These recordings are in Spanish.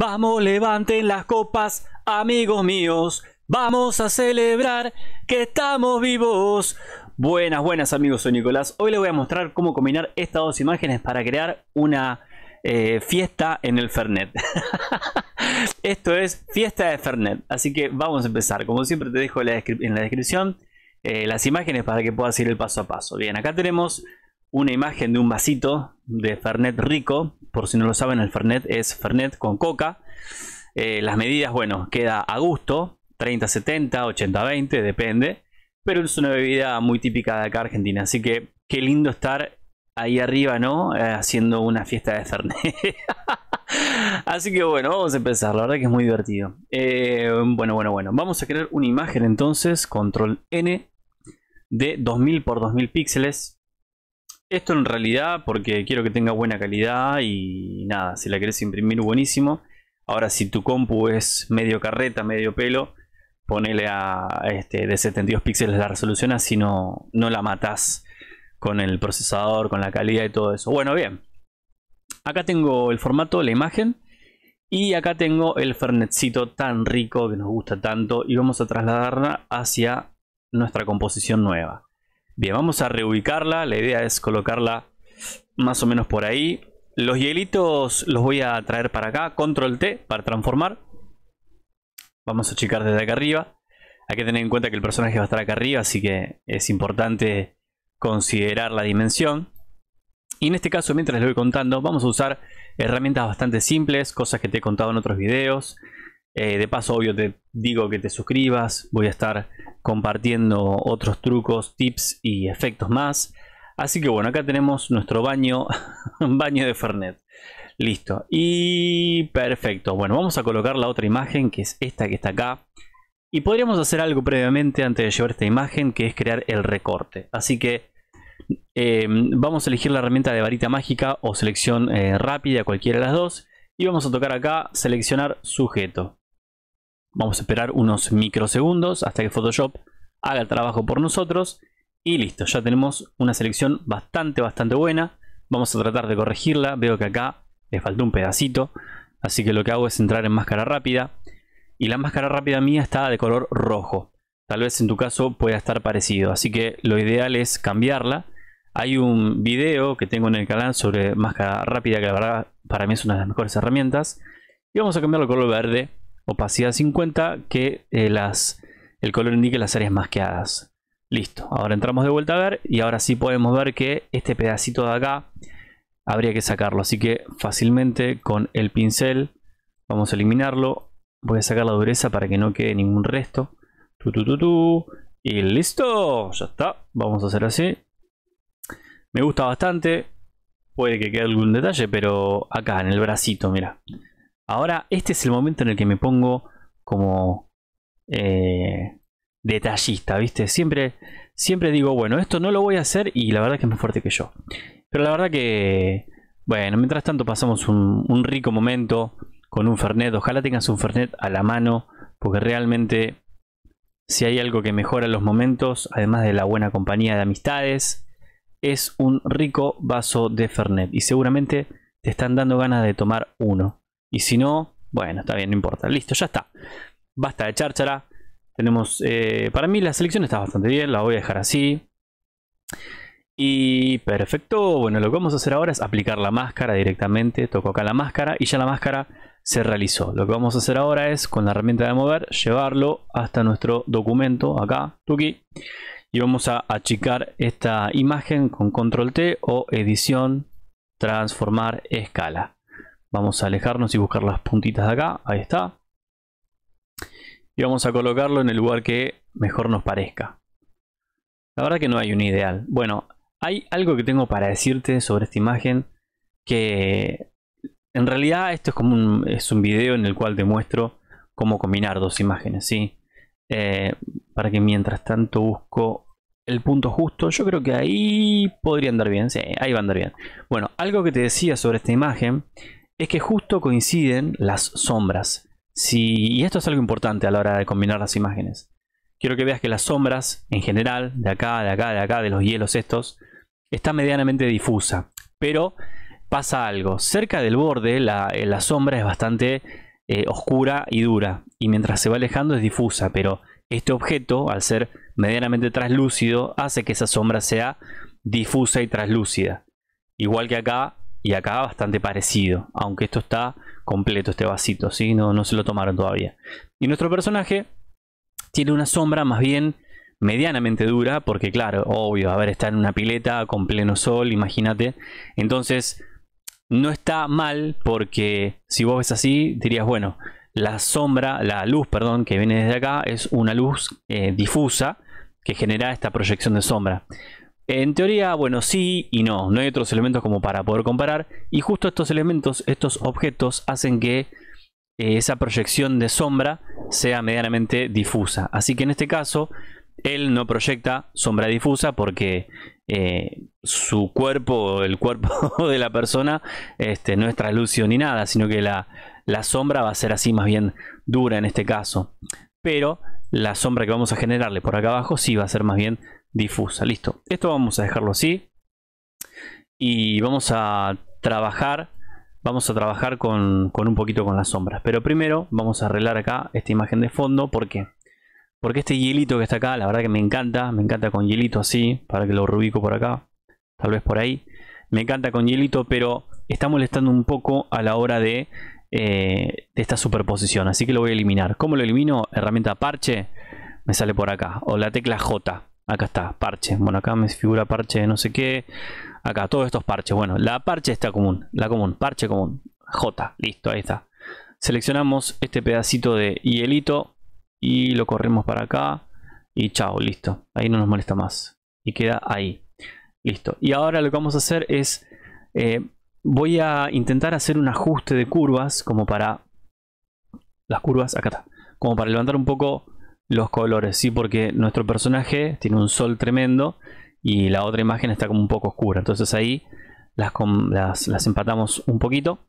Vamos, levanten las copas, amigos míos. Vamos a celebrar que estamos vivos. Buenas, buenas amigos, soy Nicolás. Hoy les voy a mostrar cómo combinar estas dos imágenes para crear una eh, fiesta en el Fernet. Esto es fiesta de Fernet. Así que vamos a empezar. Como siempre te dejo en la descripción eh, las imágenes para que puedas ir el paso a paso. Bien, acá tenemos una imagen de un vasito de Fernet rico. Por si no lo saben, el Fernet es Fernet con coca. Eh, las medidas, bueno, queda a gusto. 30-70, 80-20, depende. Pero es una bebida muy típica de acá Argentina. Así que qué lindo estar ahí arriba, ¿no? Eh, haciendo una fiesta de Fernet. Así que bueno, vamos a empezar. La verdad que es muy divertido. Eh, bueno, bueno, bueno. Vamos a crear una imagen entonces. Control N de 2000 por 2000 píxeles esto en realidad porque quiero que tenga buena calidad y nada, si la querés imprimir buenísimo. Ahora si tu compu es medio carreta, medio pelo, ponele a este, de 72 píxeles la resolución así no, no la matás con el procesador, con la calidad y todo eso. Bueno, bien. Acá tengo el formato, la imagen. Y acá tengo el fernetcito tan rico que nos gusta tanto y vamos a trasladarla hacia nuestra composición nueva. Bien, vamos a reubicarla. La idea es colocarla más o menos por ahí. Los hielitos los voy a traer para acá. Control T para transformar. Vamos a checar desde acá arriba. Hay que tener en cuenta que el personaje va a estar acá arriba, así que es importante considerar la dimensión. Y en este caso, mientras les voy contando, vamos a usar herramientas bastante simples, cosas que te he contado en otros videos. Eh, de paso, obvio, te digo que te suscribas. Voy a estar compartiendo otros trucos, tips y efectos más. Así que bueno, acá tenemos nuestro baño, baño de Fernet. Listo. Y perfecto. Bueno, vamos a colocar la otra imagen, que es esta que está acá. Y podríamos hacer algo previamente antes de llevar esta imagen, que es crear el recorte. Así que eh, vamos a elegir la herramienta de varita mágica o selección eh, rápida, cualquiera de las dos. Y vamos a tocar acá, seleccionar sujeto. Vamos a esperar unos microsegundos hasta que Photoshop haga el trabajo por nosotros. Y listo, ya tenemos una selección bastante, bastante buena. Vamos a tratar de corregirla. Veo que acá le faltó un pedacito. Así que lo que hago es entrar en máscara rápida. Y la máscara rápida mía está de color rojo. Tal vez en tu caso pueda estar parecido. Así que lo ideal es cambiarla. Hay un video que tengo en el canal sobre máscara rápida que la verdad para mí es una de las mejores herramientas. Y vamos a cambiarlo el color verde opacidad 50, que eh, las, el color indique las áreas masqueadas. Listo, ahora entramos de vuelta a ver y ahora sí podemos ver que este pedacito de acá habría que sacarlo. Así que fácilmente con el pincel vamos a eliminarlo. Voy a sacar la dureza para que no quede ningún resto. Tu, y listo, ya está. Vamos a hacer así. Me gusta bastante. Puede que quede algún detalle, pero acá en el bracito, mira. Ahora, este es el momento en el que me pongo como eh, detallista, ¿viste? Siempre, siempre digo, bueno, esto no lo voy a hacer y la verdad es que es más fuerte que yo. Pero la verdad que, bueno, mientras tanto pasamos un, un rico momento con un Fernet. Ojalá tengas un Fernet a la mano, porque realmente si hay algo que mejora los momentos, además de la buena compañía de amistades, es un rico vaso de Fernet. Y seguramente te están dando ganas de tomar uno. Y si no, bueno, está bien, no importa. Listo, ya está. Basta de chárchara. Tenemos, eh, para mí la selección está bastante bien, la voy a dejar así. Y perfecto, bueno, lo que vamos a hacer ahora es aplicar la máscara directamente. Toco acá la máscara y ya la máscara se realizó. Lo que vamos a hacer ahora es, con la herramienta de mover, llevarlo hasta nuestro documento, acá, tuki. Y vamos a achicar esta imagen con control T o edición, transformar, escala. Vamos a alejarnos y buscar las puntitas de acá. Ahí está. Y vamos a colocarlo en el lugar que mejor nos parezca. La verdad que no hay un ideal. Bueno, hay algo que tengo para decirte sobre esta imagen que en realidad esto es como un, es un video en el cual te muestro cómo combinar dos imágenes, ¿sí? Eh, para que mientras tanto busco el punto justo, yo creo que ahí podría andar bien, sí, ahí va a andar bien. Bueno, algo que te decía sobre esta imagen es que justo coinciden las sombras. Si, y esto es algo importante a la hora de combinar las imágenes. Quiero que veas que las sombras, en general, de acá, de acá, de acá, de los hielos estos, está medianamente difusa. Pero pasa algo. Cerca del borde la, eh, sombra es bastante eh, oscura y dura. Y mientras se va alejando es difusa. Pero este objeto, al ser medianamente translúcido, hace que esa sombra sea difusa y translúcida. Igual que acá, y acá bastante parecido, aunque esto está completo, este vasito, ¿sí? No, no se lo tomaron todavía. Y nuestro personaje tiene una sombra más bien medianamente dura, porque claro, obvio, a ver, está en una pileta con pleno sol, imagínate. Entonces, no está mal porque si vos ves así, dirías, bueno, la sombra, la luz, perdón, que viene desde acá es una luz eh, difusa que genera esta proyección de sombra. En teoría, bueno, sí y no. No hay otros elementos como para poder comparar. Y justo estos elementos, estos objetos, hacen que eh, esa proyección de sombra sea medianamente difusa. Así que en este caso, él no proyecta sombra difusa porque eh, su cuerpo, el cuerpo de la persona, este, no es traslúcido ni nada, sino que la, la sombra va a ser así más bien dura en este caso. Pero la sombra que vamos a generarle por acá abajo sí va a ser más bien difusa. Listo. Esto vamos a dejarlo así. Y vamos a trabajar. Vamos a trabajar con, un poquito con las sombras. Pero primero vamos a arreglar acá esta imagen de fondo. ¿Por qué? Porque este hielito que está acá, la verdad que me encanta. Me encanta con hielito así. Para que lo reubico por acá. Tal vez por ahí. Me encanta con hielito, pero está molestando un poco a la hora de, eh, de esta superposición. Así que lo voy a eliminar. ¿Cómo lo elimino? Herramienta parche. Me sale por acá. O la tecla J. Acá está, parche. Bueno, acá me figura parche de no sé qué. Acá, todos estos parches. Bueno, la parche está común. La común, parche común. J, listo, ahí está. Seleccionamos este pedacito de hielito y lo corremos para acá. Y chao, listo. Ahí no nos molesta más. Y queda ahí. Listo. Y ahora lo que vamos a hacer es... Eh, voy a intentar hacer un ajuste de curvas como para... Las curvas, acá está. Como para levantar un poco los colores, ¿sí? Porque nuestro personaje tiene un sol tremendo y la otra imagen está como un poco oscura. Entonces ahí las, empatamos un poquito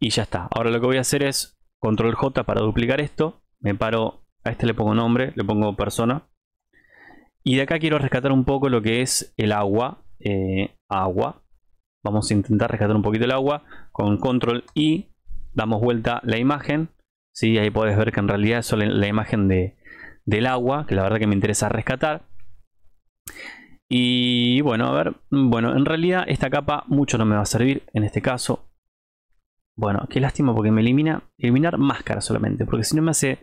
y ya está. Ahora lo que voy a hacer es control J para duplicar esto. Me paro, a este le pongo nombre, le pongo persona. Y de acá quiero rescatar un poco lo que es el agua. Eh, agua. Vamos a intentar rescatar un poquito el agua. Con control I damos vuelta la imagen. ¿sí? Ahí puedes ver que en realidad es la imagen de, del agua, que la verdad que me interesa rescatar. Y bueno, a ver, bueno, en realidad esta capa mucho no me va a servir en este caso. Bueno, qué lástima porque me elimina, eliminar máscara solamente, porque si no me hace,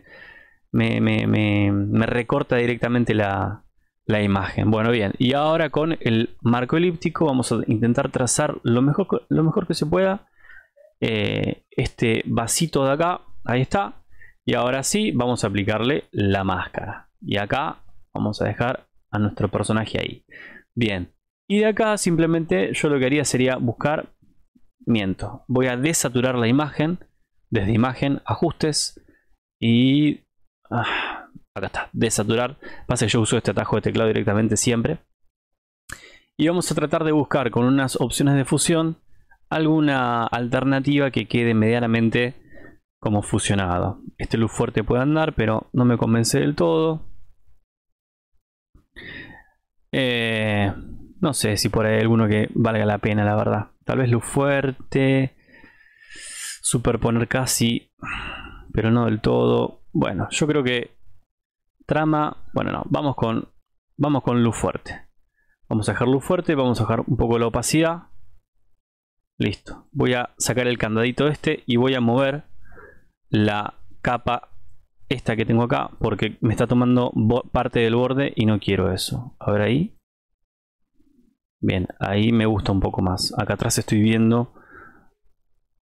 me, me, recorta directamente la, la imagen. Bueno, bien, y ahora con el marco elíptico vamos a intentar trazar lo mejor, lo mejor que se pueda eh, este vasito de acá, ahí está. Y ahora sí, vamos a aplicarle la máscara. Y acá vamos a dejar a nuestro personaje ahí. Bien. Y de acá simplemente yo lo que haría sería buscar... Miento. Voy a desaturar la imagen. Desde imagen, ajustes. Y... Ah, acá está. Desaturar. Pasa que yo uso este atajo de teclado directamente siempre. Y vamos a tratar de buscar con unas opciones de fusión alguna alternativa que quede medianamente como fusionado. Este luz fuerte puede andar, pero no me convence del todo. Eh, no sé si por ahí hay alguno que valga la pena, la verdad. Tal vez luz fuerte. Superponer casi, pero no del todo. Bueno, yo creo que trama. Bueno, no, vamos con, vamos con luz fuerte. Vamos a dejar luz fuerte, vamos a dejar un poco la opacidad. Listo. Voy a sacar el candadito este y voy a mover la capa esta que tengo acá porque me está tomando parte del borde y no quiero eso. A ver ahí. Bien, ahí me gusta un poco más. Acá atrás estoy viendo.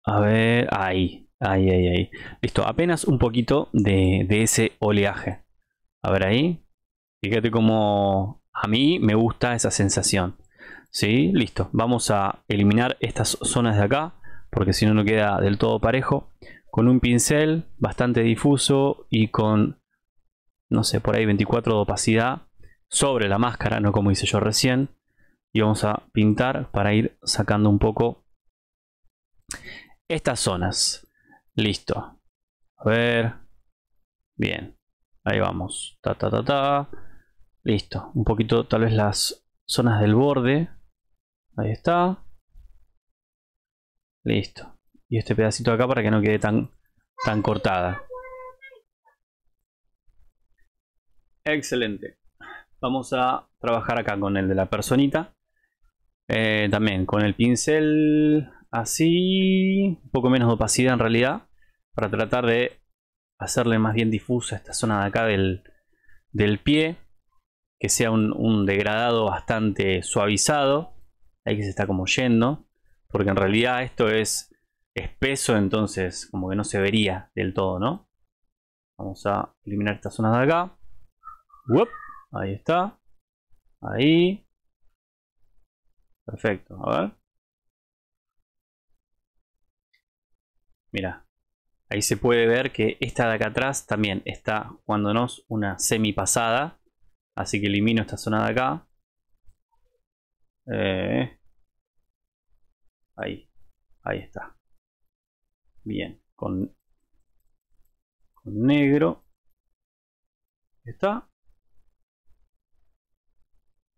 A ver, ahí, ahí, ahí, Listo, apenas un poquito de, ese oleaje. A ver ahí. Fíjate cómo a mí me gusta esa sensación. si Listo. Vamos a eliminar estas zonas de acá porque si no, no queda del todo parejo con un pincel bastante difuso y con, no sé, por ahí 24 de opacidad sobre la máscara, no como hice yo recién. Y vamos a pintar para ir sacando un poco estas zonas. Listo. A ver. Bien. Ahí vamos. Ta, ta, ta, ta. Listo. Un poquito tal vez las zonas del borde. Ahí está. Listo y este pedacito de acá para que no quede tan, tan cortada. Excelente. Vamos a trabajar acá con el de la personita. Eh, también con el pincel así, un poco menos de opacidad en realidad, para tratar de hacerle más bien difusa esta zona de acá del, pie, que sea un degradado bastante suavizado, ahí que se está como yendo, porque en realidad esto es espeso, entonces como que no se vería del todo, ¿no? Vamos a eliminar esta zona de acá. ahí está. Ahí. Perfecto, a ver. Mira, ahí se puede ver que esta de acá atrás también está jugándonos una semi pasada. Así que elimino esta zona de acá. Eh, ahí, ahí está. Bien, con, negro. Ahí está.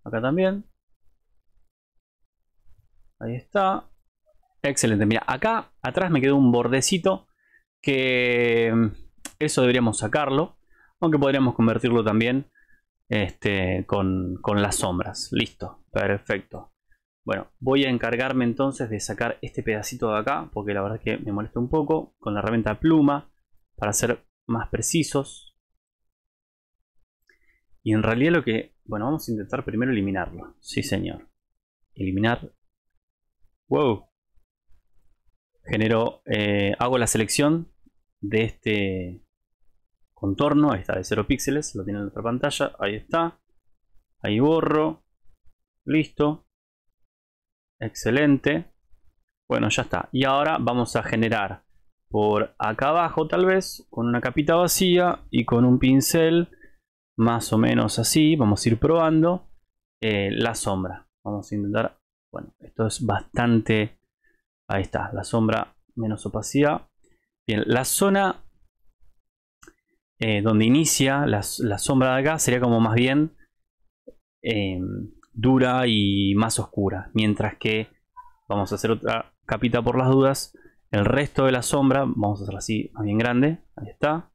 Acá también. Ahí está. Excelente. Mira, acá atrás me quedó un bordecito que mm, eso deberíamos sacarlo. Aunque podríamos convertirlo también este, con las sombras. Listo. Perfecto. Bueno, voy a encargarme entonces de sacar este pedacito de acá, porque la verdad que me molesta un poco, con la herramienta pluma, para ser más precisos. Y en realidad lo que... Bueno, vamos a intentar primero eliminarlo. Sí, señor. Eliminar. ¡Wow! Genero... Eh, hago la selección de este contorno. Ahí está, de 0 píxeles. Lo tiene en otra pantalla. Ahí está. Ahí borro. Listo. Excelente. Bueno, ya está. Y ahora vamos a generar por acá abajo tal vez, con una capita vacía y con un pincel más o menos así, vamos a ir probando eh, la sombra. Vamos a intentar, bueno, esto es bastante, ahí está, la sombra menos opacidad. Bien, la zona eh, donde inicia la, sombra de acá sería como más bien eh, dura y más oscura. Mientras que vamos a hacer otra capita por las dudas. El resto de la sombra, vamos a hacer así, bien grande. Ahí está.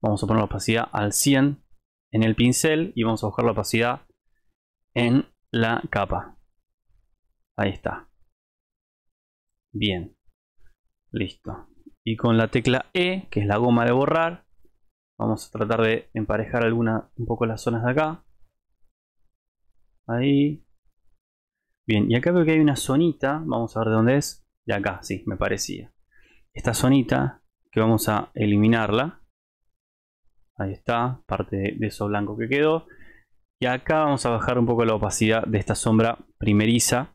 Vamos a poner la opacidad al 100 en el pincel y vamos a buscar la opacidad en la capa. Ahí está. Bien. Listo. Y con la tecla E, que es la goma de borrar, Vamos a tratar de emparejar alguna, un poco las zonas de acá. Ahí. Bien, y acá veo que hay una zonita. Vamos a ver de dónde es. De acá, sí, me parecía. Esta zonita que vamos a eliminarla. Ahí está, parte de eso blanco que quedó. Y acá vamos a bajar un poco la opacidad de esta sombra primeriza.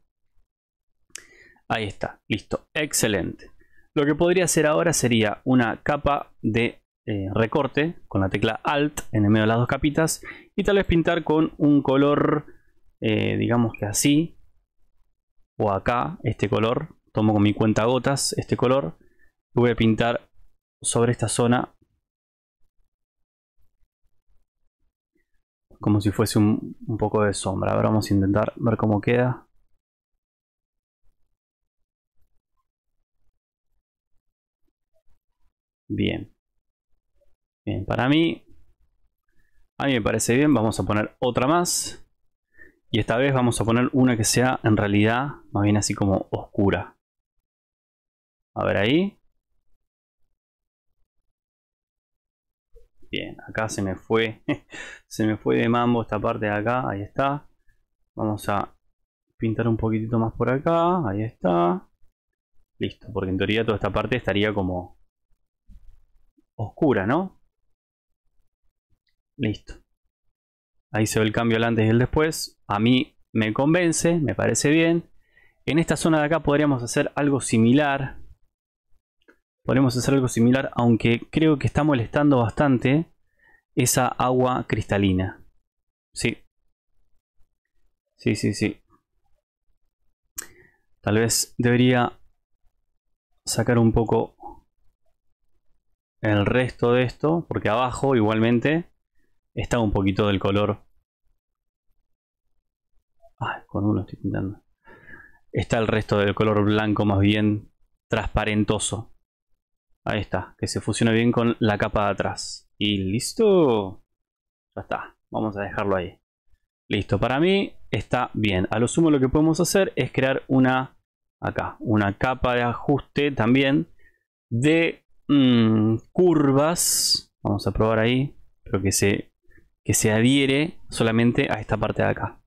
Ahí está, listo, excelente. Lo que podría hacer ahora sería una capa de eh, recorte con la tecla Alt en el medio de las dos capitas y tal vez pintar con un color, eh, digamos que así, o acá, este color, tomo con mi cuenta gotas este color y voy a pintar sobre esta zona como si fuese un, un poco de sombra. Ahora vamos a intentar ver cómo queda. Bien. Bien, para mí, a mí me parece bien, vamos a poner otra más. Y esta vez vamos a poner una que sea en realidad más bien así como oscura. A ver ahí. Bien, acá se me fue, se me fue de mambo esta parte de acá, ahí está. Vamos a pintar un poquitito más por acá, ahí está. Listo, porque en teoría toda esta parte estaría como oscura, ¿no? Listo. Ahí se ve el cambio el antes y el después. A mí me convence, me parece bien. En esta zona de acá podríamos hacer algo similar. Podríamos hacer algo similar, aunque creo que está molestando bastante esa agua cristalina. Sí. Sí, sí, sí. Tal vez debería sacar un poco el resto de esto, porque abajo igualmente Está un poquito del color. Ah, con uno estoy pintando. Está el resto del color blanco más bien transparentoso. Ahí está, que se fusiona bien con la capa de atrás. Y listo. Ya está, vamos a dejarlo ahí. Listo, para mí está bien. A lo sumo lo que podemos hacer es crear una, acá, una capa de ajuste también de mm, curvas. Vamos a probar ahí, pero que se que se adhiere solamente a esta parte de acá.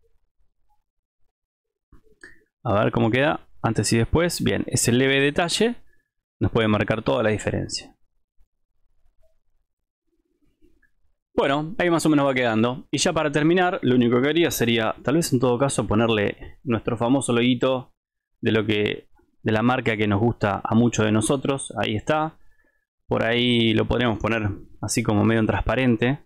A ver cómo queda antes y después. Bien, ese leve detalle nos puede marcar toda la diferencia. Bueno, ahí más o menos va quedando. Y ya para terminar, lo único que haría sería, tal vez en todo caso, ponerle nuestro famoso loguito de lo que de la marca que nos gusta a muchos de nosotros. Ahí está. Por ahí lo podríamos poner así como medio en transparente.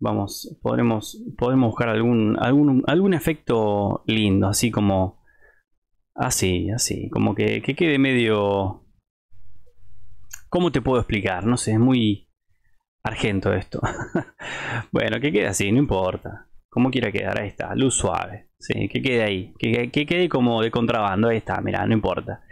Vamos, podremos, podemos buscar algún, algún, algún efecto lindo, así como... Así, así, como que, quede medio... ¿Cómo te puedo explicar? No sé, es muy argento esto. bueno, que quede así, no importa. Como quiera quedar, ahí está, luz suave. Sí, que quede ahí, que, que quede como de contrabando, ahí está, mira, no importa.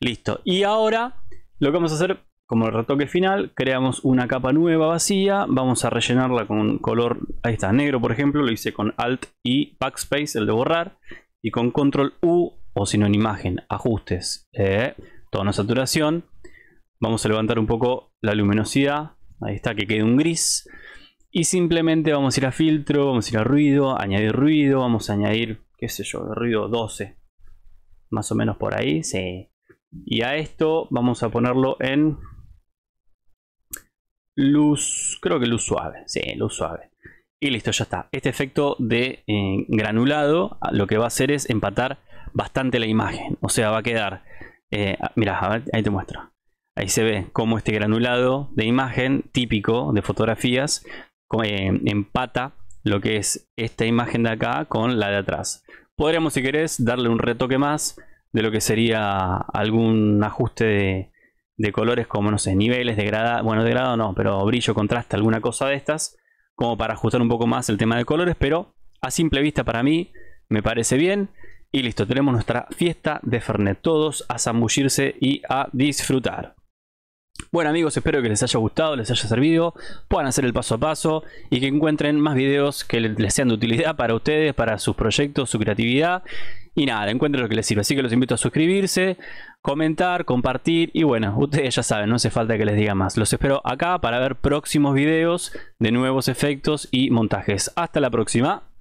Listo, y ahora lo que vamos a hacer como el retoque final, creamos una capa nueva vacía, vamos a rellenarla con color, ahí está, negro por ejemplo, lo hice con Alt y Backspace, el de borrar, y con Control U, o si no en imagen, ajustes, eh, tono saturación, vamos a levantar un poco la luminosidad, ahí está, que quede un gris, y simplemente vamos a ir a filtro, vamos a ir a ruido, añadir ruido, vamos a añadir, qué sé yo, ruido 12, más o menos por ahí, sí. Y a esto vamos a ponerlo en luz, creo que luz suave, sí, luz suave. Y listo, ya está. Este efecto de eh, granulado ah, lo que va a hacer es empatar bastante la imagen. O sea, va a quedar, eh, ah, mirá, ahí te muestro. Ahí se ve cómo este granulado de imagen típico de fotografías eh, empata lo que es esta imagen de acá con la de atrás. Podríamos, si querés, darle un retoque más de lo que sería algún ajuste de, de colores como, no sé, niveles, degradado, bueno, de grado no, pero brillo, contraste, alguna cosa de estas, como para ajustar un poco más el tema de colores, pero a simple vista para mí me parece bien. Y listo, tenemos nuestra fiesta de Fernet. Todos a zambullirse y a disfrutar. Bueno amigos, espero que les haya gustado, les haya servido, puedan hacer el paso a paso y que encuentren más videos que les sean de utilidad para ustedes, para sus proyectos, su creatividad y nada, encuentren lo que les sirve. Así que los invito a suscribirse, comentar, compartir. Y bueno, ustedes ya saben, no hace falta que les diga más. Los espero acá para ver próximos videos de nuevos efectos y montajes. Hasta la próxima.